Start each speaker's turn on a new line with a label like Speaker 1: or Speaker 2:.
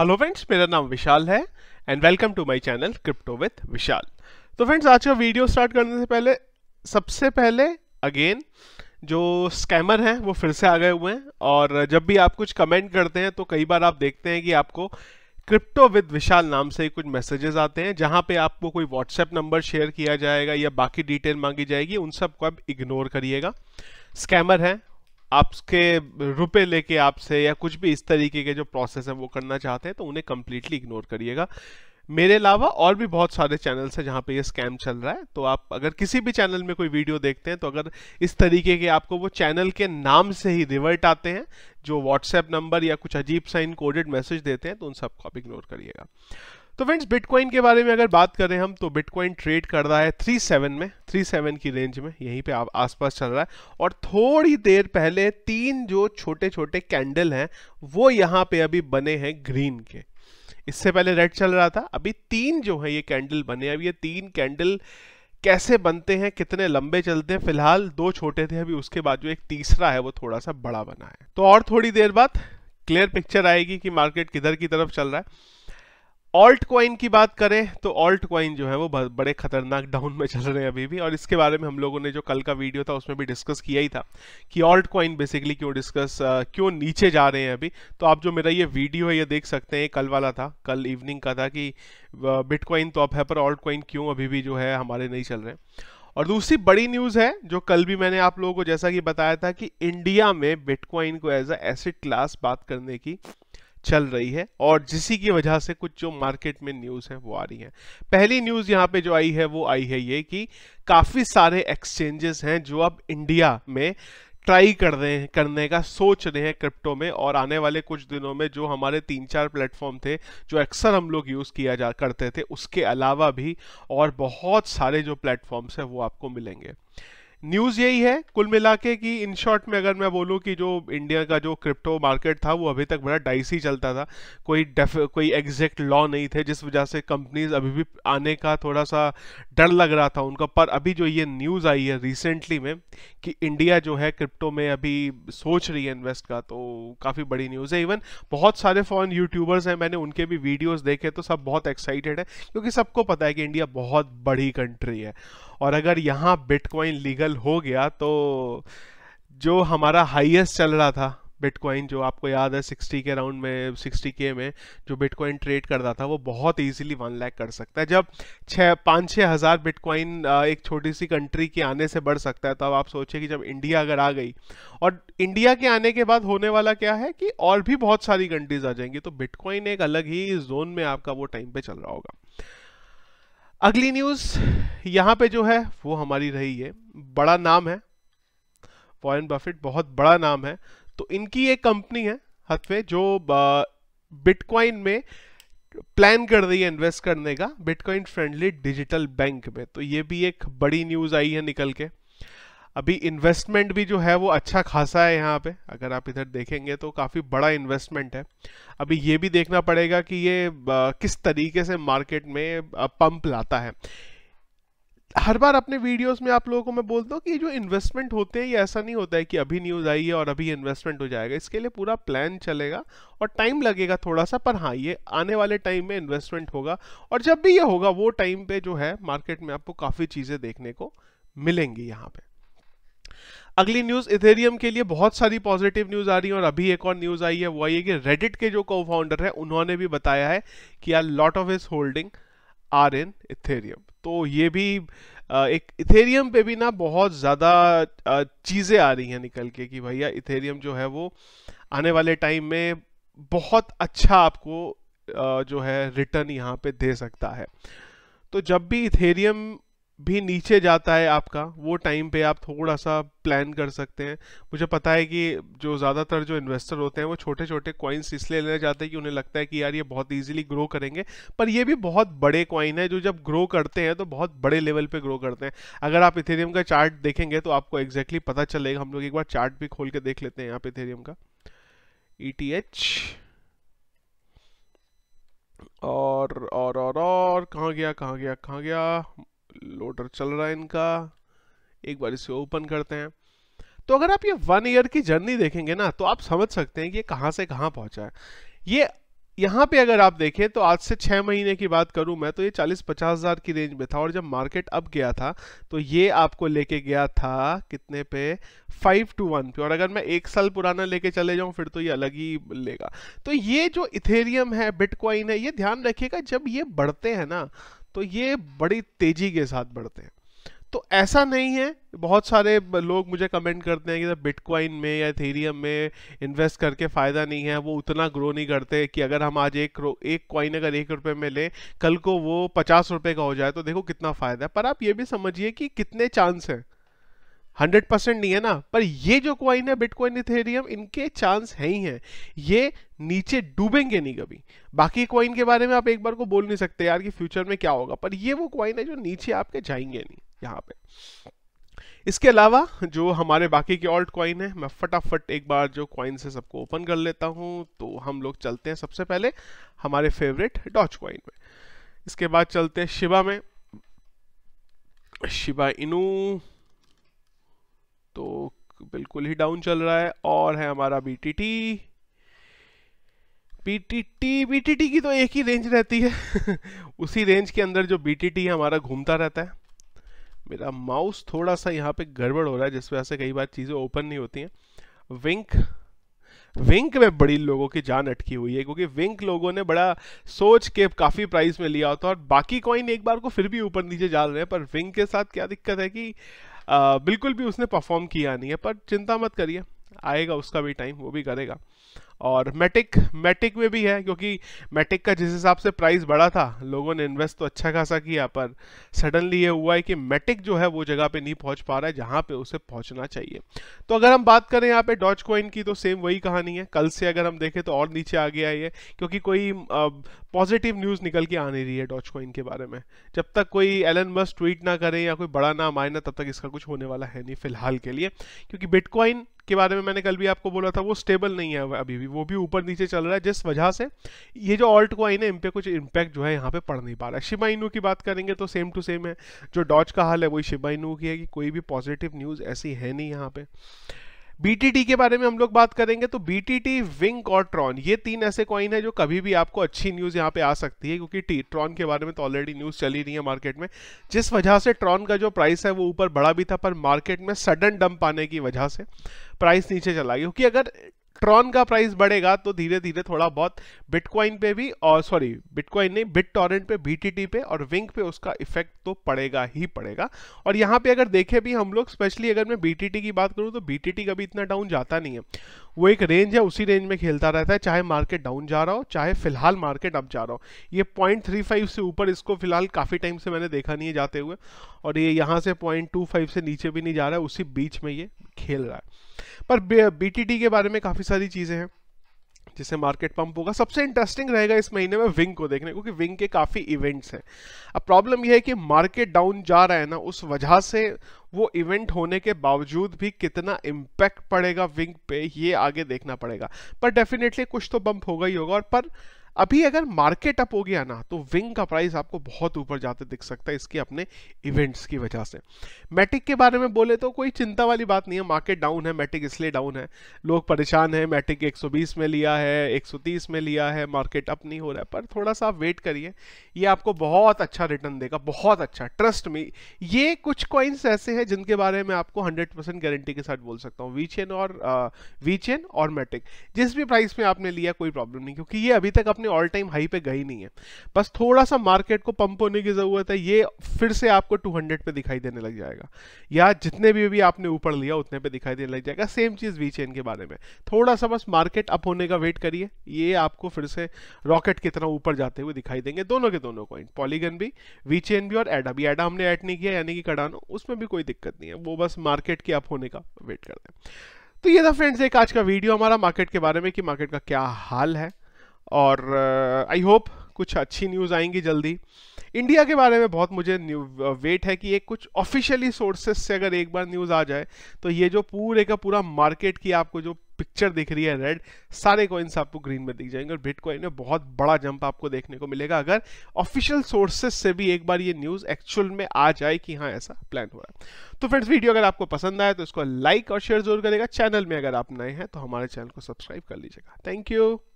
Speaker 1: hello friends मेरा नाम विशाल है and welcome to my channel crypto with Vishal तो फ्रेंड्स आज का वीडियो स्टार्ट करने से पहले सबसे पहले अगेन जो स्कैमर हैं वो फिर से आ गए हुए हैं और जब भी आप कुछ कमेंट करते हैं तो कई बार आप देखते हैं कि आपको क्रिप्टो विद विशाल नाम से कुछ मैसेजेस आते हैं जहाँ पे आपको कोई व्हाट्सएप नंबर शेयर किया जाएगा या बाकी डिटेल मांगी जाएगी उन सबको आप इग्नोर करिएगा स्कैमर हैं आपके रुपए लेके आपसे या कुछ भी इस तरीके के जो प्रोसेस है वो करना चाहते हैं तो उन्हें कंप्लीटली इग्नोर करिएगा मेरे अलावा और भी बहुत सारे चैनल्स हैं जहाँ पे ये स्कैम चल रहा है तो आप अगर किसी भी चैनल में कोई वीडियो देखते हैं तो अगर इस तरीके के आपको वो चैनल के नाम से ही रिवर्ट आते हैं जो व्हाट्सएप नंबर या कुछ अजीब सा इनकोडेड मैसेज देते हैं तो उन सबको आप इग्नोर करिएगा तो फ्रेंड्स बिटकॉइन के बारे में अगर बात करें हम तो बिटकॉइन ट्रेड कर रहा है थ्री सेवन में थ्री सेवन की रेंज में यहीं पे आप आसपास चल रहा है और थोड़ी देर पहले तीन जो छोटे छोटे कैंडल हैं वो यहाँ पे अभी बने हैं ग्रीन के इससे पहले रेड चल रहा था अभी तीन जो है ये कैंडल बने अब ये तीन कैंडल कैसे बनते हैं कितने लंबे चलते हैं फिलहाल दो छोटे थे अभी उसके बाद जो एक तीसरा है वो थोड़ा सा बड़ा बना है तो और थोड़ी देर बाद क्लियर पिक्चर आएगी कि मार्केट किधर की तरफ चल रहा है ऑल्ट क्वाइन की बात करें तो ऑल्ट क्वाइन जो है वो बड़े खतरनाक डाउन में चल रहे हैं अभी भी और इसके बारे में हम लोगों ने जो कल का वीडियो था उसमें भी डिस्कस किया ही था कि ऑल्ट क्वाइन बेसिकली क्यों डिस्कस क्यों नीचे जा रहे हैं अभी तो आप जो मेरा ये वीडियो है ये देख सकते हैं कल वाला था कल इवनिंग का था कि बिटकॉइन तो अब है पर ऑल्ट क्वाइन क्यों अभी भी जो है हमारे नहीं चल रहे और दूसरी बड़ी न्यूज़ है जो कल भी मैंने आप लोगों को जैसा कि बताया था कि इंडिया में बिटकॉइन को एज अ एसिड क्लास बात करने की चल रही है और जिसी की वजह से कुछ जो मार्केट में न्यूज़ है वो आ रही है पहली न्यूज़ यहाँ पे जो आई है वो आई है ये कि काफ़ी सारे एक्सचेंजेस हैं जो अब इंडिया में ट्राई कर रहे हैं करने का सोच रहे हैं क्रिप्टो में और आने वाले कुछ दिनों में जो हमारे तीन चार प्लेटफॉर्म थे जो अक्सर हम लोग यूज़ किया जा करते थे उसके अलावा भी और बहुत सारे जो प्लेटफॉर्म्स हैं वो आपको मिलेंगे न्यूज़ यही है कुल मिला के कि इन शॉर्ट में अगर मैं बोलूँ कि जो इंडिया का जो क्रिप्टो मार्केट था वो अभी तक बड़ा डाइसी चलता था कोई डेफ कोई एग्जैक्ट लॉ नहीं थे जिस वजह से कंपनीज अभी भी आने का थोड़ा सा डर लग रहा था उनका पर अभी जो ये न्यूज़ आई है रिसेंटली में कि इंडिया जो है क्रिप्टो में अभी सोच रही है इन्वेस्ट का तो काफ़ी बड़ी न्यूज़ है इवन बहुत सारे फॉरन यूट्यूबर्स हैं मैंने उनके भी वीडियोज़ देखे तो सब बहुत एक्साइटेड है क्योंकि सबको पता है कि इंडिया बहुत बड़ी कंट्री है और अगर यहाँ बिटकॉइन लीगल हो गया तो जो हमारा हाईएस्ट चल रहा था बिटकॉइन जो आपको याद है सिक्सटी के राउंड में सिक्सटी के में जो बिटकॉइन ट्रेड कर रहा था वो बहुत इजीली वन लैक कर सकता है जब छः पाँच छः हज़ार बिटकॉइन एक छोटी सी कंट्री के आने से बढ़ सकता है तब तो आप सोचिए कि जब इंडिया अगर आ गई और इंडिया के आने के बाद होने वाला क्या है कि और भी बहुत सारी कंट्रीज आ जाएंगी तो बिटकॉइन एक अलग ही जोन में आपका वो टाइम पर चल रहा होगा अगली न्यूज यहां पे जो है वो हमारी रही है बड़ा नाम है वॉरेन बफेट बहुत बड़ा नाम है तो इनकी एक कंपनी है हथवे जो बिटकॉइन में प्लान कर रही है इन्वेस्ट करने का बिटकॉइन फ्रेंडली डिजिटल बैंक में तो ये भी एक बड़ी न्यूज आई है निकल के अभी इन्वेस्टमेंट भी जो है वो अच्छा खासा है यहाँ पे अगर आप इधर देखेंगे तो काफ़ी बड़ा इन्वेस्टमेंट है अभी ये भी देखना पड़ेगा कि ये किस तरीके से मार्केट में पंप लाता है हर बार अपने वीडियोस में आप लोगों को मैं बोलता हूँ कि ये जो इन्वेस्टमेंट होते हैं ये ऐसा नहीं होता है कि अभी न्यूज़ आई है और अभी इन्वेस्टमेंट हो जाएगा इसके लिए पूरा प्लान चलेगा और टाइम लगेगा थोड़ा सा पर हाँ ये आने वाले टाइम में इन्वेस्टमेंट होगा और जब भी ये होगा वो टाइम पे जो है मार्केट में आपको काफ़ी चीज़ें देखने को मिलेंगी यहाँ पे अगली न्यूज इथेरियम के लिए बहुत सारी पॉजिटिव न्यूज आ रही है और अभी एक और न्यूज आई है वो आई है कि रेडिट के जो को फाउंडर है उन्होंने भी बताया है कि are lot of his holding are in Ethereum तो ये भी एक इथेरियम पे भी ना बहुत ज़्यादा चीज़ें आ रही हैं निकल के कि भैया इथेरियम जो है वो आने वाले टाइम में बहुत अच्छा आपको जो है रिटर्न यहाँ पे दे सकता है तो जब भी इथेरियम भी नीचे जाता है आपका वो टाइम पे आप थोड़ा सा प्लान कर सकते हैं मुझे पता है कि जो ज़्यादातर जो इन्वेस्टर होते हैं वो छोटे छोटे कॉइन्स इसलिए लेना चाहते हैं कि उन्हें लगता है कि यार ये बहुत इजीली ग्रो करेंगे पर ये भी बहुत बड़े कॉइन है जो जब ग्रो करते हैं तो बहुत बड़े लेवल पे ग्रो करते हैं अगर आप इथेरियम का चार्ट देखेंगे तो आपको एग्जैक्टली exactly पता चलेगा हम लोग एक बार चार्ट भी खोल के देख लेते हैं यहाँ पे इथेरियम का ई e और और और और कहाँ गया कहाँ गया कहाँ गया लोडर चल रहा है इनका एक बार इसे ओपन करते हैं तो अगर आप ये वन ईयर की जर्नी देखेंगे ना तो आप समझ सकते हैं कि ये कहाँ से कहाँ पहुंचा है ये यहाँ पे अगर आप देखें तो आज से छः महीने की बात करूँ मैं तो ये चालीस पचास हज़ार की रेंज में था और जब मार्केट अप गया था तो ये आपको लेके गया था कितने पे फाइव टू वन पे और अगर मैं एक साल पुराना लेके चले जाऊँ फिर तो ये अलग ही लेगा तो ये जो इथेरियम है बिटकॉइन है ये ध्यान रखिएगा जब ये बढ़ते हैं ना तो ये बड़ी तेजी के साथ बढ़ते हैं तो ऐसा नहीं है बहुत सारे लोग मुझे कमेंट करते हैं कि बिटकॉइन में या थेरियम में इन्वेस्ट करके फ़ायदा नहीं है वो उतना ग्रो नहीं करते कि अगर हम आज एक एक कॉइन अगर एक रुपये में लें कल को वो पचास रुपये का हो जाए तो देखो कितना फ़ायदा है पर आप ये भी समझिए कि कितने चांस हैं हंड्रेड परसेंट नहीं है ना पर ये जो क्वाइन है बिटकॉइन इथेरियम इनके चांस है ही हैं ये नीचे डूबेंगे नहीं कभी बाकी क्वाइन के बारे में आप एक बार को बोल नहीं सकते यार कि फ्यूचर में क्या होगा पर ये वो क्वाइन है जो नीचे आपके जाएंगे नहीं यहाँ पे इसके अलावा जो हमारे बाकी के ऑल्ट क्वाइन है मैं फटाफट एक बार जो क्वाइन से सबको ओपन कर लेता हूँ तो हम लोग चलते हैं सबसे पहले हमारे फेवरेट डॉच क्वाइन में इसके बाद चलते हैं शिवा में शिवा इनू तो बिल्कुल ही डाउन चल रहा है और है हमारा बी बी टी टी की तो एक ही रेंज रहती है उसी रेंज के अंदर जो टी हमारा घूमता रहता है मेरा माउस थोड़ा सा यहाँ पे गड़बड़ हो रहा है जिस वजह से कई बार चीज़ें ओपन नहीं होती हैं विंक विंक में बड़ी लोगों की जान अटकी हुई है क्योंकि विंक लोगों ने बड़ा सोच के काफ़ी प्राइस में लिया होता और बाकी कॉइन एक बार को फिर भी ऊपर नीचे जा रहे हैं पर विंक के साथ क्या दिक्कत है कि बिल्कुल भी उसने परफॉर्म किया नहीं है पर चिंता मत करिए आएगा उसका भी टाइम वो भी करेगा और मैटिक मैटिक में भी है क्योंकि मैटिक का जिस हिसाब से प्राइस बढ़ा था लोगों ने इन्वेस्ट तो अच्छा खासा किया पर सडनली ये हुआ है कि मैटिक जो है वो जगह पे नहीं पहुंच पा रहा है जहां पे उसे पहुंचना चाहिए तो अगर हम बात करें यहाँ पे डॉच कॉइन की तो सेम वही कहानी है कल से अगर हम देखें तो और नीचे आ गया ये क्योंकि कोई पॉजिटिव न्यूज़ निकल के आने रही है डॉच कॉइन के बारे में जब तक कोई एलन बस ट्वीट ना करे या कोई बड़ा नाम आए ना तब तक इसका कुछ होने वाला है नहीं फिलहाल के लिए क्योंकि बिटकॉइन के बारे में मैंने कल भी आपको बोला था वो स्टेबल नहीं है अभी भी वो भी ऊपर नीचे चल रहा है जिस वजह से ये जो ऑल्ट कॉइन है इन पर कुछ इम्पैक्ट जो है यहाँ पे पड़ नहीं पा रहा है शिबा की बात करेंगे तो सेम टू सेम है जो डॉच का हाल है वही शिबा की है कि कोई भी पॉजिटिव न्यूज़ ऐसी है नहीं यहाँ पे बीटीटी के बारे में हम लोग बात करेंगे तो बीटीटी विंग और ट्रॉन ये तीन ऐसे कॉइन है जो कभी भी आपको अच्छी न्यूज यहाँ पे आ सकती है क्योंकि ट्रॉन के बारे में तो ऑलरेडी न्यूज चली रही है मार्केट में जिस वजह से ट्रॉन का जो प्राइस है वो ऊपर बढ़ा भी था पर मार्केट में सडन डंप आने की वजह से प्राइस नीचे चला गया क्योंकि अगर ट्रॉन का प्राइस बढ़ेगा तो धीरे धीरे थोड़ा बहुत बिटकॉइन पे भी और सॉरी बिटकॉइन नहीं बिट टॉरेंट पे बीटीटी पे और विंक पे उसका इफेक्ट तो पड़ेगा ही पड़ेगा और यहाँ पे अगर देखें भी हम लोग स्पेशली अगर मैं बीटीटी की बात करूँ तो बीटीटी कभी इतना डाउन जाता नहीं है वो एक रेंज है उसी रेंज में खेलता रहता है चाहे मार्केट डाउन जा रहा हो चाहे फिलहाल मार्केट अप जा रहा हो ये पॉइंट थ्री फाइव से ऊपर इसको फिलहाल काफ़ी टाइम से मैंने देखा नहीं है जाते हुए और ये यहाँ से पॉइंट टू फाइव से नीचे भी नहीं जा रहा है उसी बीच में ये खेल रहा है पर बीटीटी के बारे में काफ़ी सारी चीज़ें हैं जिसे मार्केट पंप होगा सबसे इंटरेस्टिंग रहेगा इस महीने में विंग को देखने क्योंकि विंग के काफ़ी इवेंट्स हैं अब प्रॉब्लम यह है कि मार्केट डाउन जा रहा है ना उस वजह से वो इवेंट होने के बावजूद भी कितना इम्पैक्ट पड़ेगा विंग पे ये आगे देखना पड़ेगा पर डेफिनेटली कुछ तो बंप होगा ही होगा और पर अभी अगर मार्केट अप हो गया ना तो विंग का प्राइस आपको बहुत ऊपर जाते दिख सकता है इसके अपने इवेंट्स की वजह से मैटिक के बारे में बोले तो कोई चिंता वाली बात नहीं है मार्केट डाउन है मैटिक इसलिए डाउन है लोग परेशान है मैटिक 120 में लिया है 130 में लिया है मार्केट अप नहीं हो रहा है पर थोड़ा सा वेट करिए ये आपको बहुत अच्छा रिटर्न देगा बहुत अच्छा ट्रस्ट में ये कुछ कॉइन्स ऐसे हैं जिनके बारे में आपको हंड्रेड परसेंट गारंटी के साथ बोल सकता हूँ वी और वी और मैटिक जिस भी प्राइस में आपने लिया कोई प्रॉब्लम नहीं क्योंकि ये अभी तक अपने अपने ऑल टाइम हाई पे गई नहीं है बस थोड़ा सा मार्केट को पंप होने की ज़रूरत है ये फिर से आपको 200 पे दिखाई देने लग जाएगा या जितने भी अभी आपने ऊपर लिया उतने पे दिखाई देने लग जाएगा सेम चीज़ वी चेन के बारे में थोड़ा सा बस मार्केट अप होने का वेट करिए ये आपको फिर से रॉकेट की तरह ऊपर जाते हुए दिखाई देंगे दोनों के दोनों कॉइन पॉलीगन भी वी चेन भी और एडा भी एडा हमने ऐड नहीं किया यानी कि कडानो उसमें भी कोई दिक्कत नहीं है वो बस मार्केट के अप होने का वेट कर रहे हैं तो ये था फ्रेंड्स एक आज का वीडियो हमारा मार्केट के बारे में कि मार्केट का क्या हाल है और आई uh, होप कुछ अच्छी न्यूज़ आएंगी जल्दी इंडिया के बारे में बहुत मुझे वेट uh, है कि ये कुछ ऑफिशियली सोर्सेज से अगर एक बार न्यूज़ आ जाए तो ये जो पूरे का पूरा मार्केट की आपको जो पिक्चर दिख रही है रेड सारे कॉइन्स आपको ग्रीन में दिख जाएंगे और बिटकॉइन में बहुत बड़ा जंप आपको देखने को मिलेगा अगर ऑफिशियल सोर्सेज से भी एक बार ये न्यूज़ एक्चुअल में आ जाए कि हाँ ऐसा प्लान हो रहा है तो फ्रेंड्स वीडियो अगर आपको पसंद आए तो इसको लाइक और शेयर जरूर करेगा चैनल में अगर आप नए हैं तो हमारे चैनल को सब्सक्राइब कर लीजिएगा थैंक यू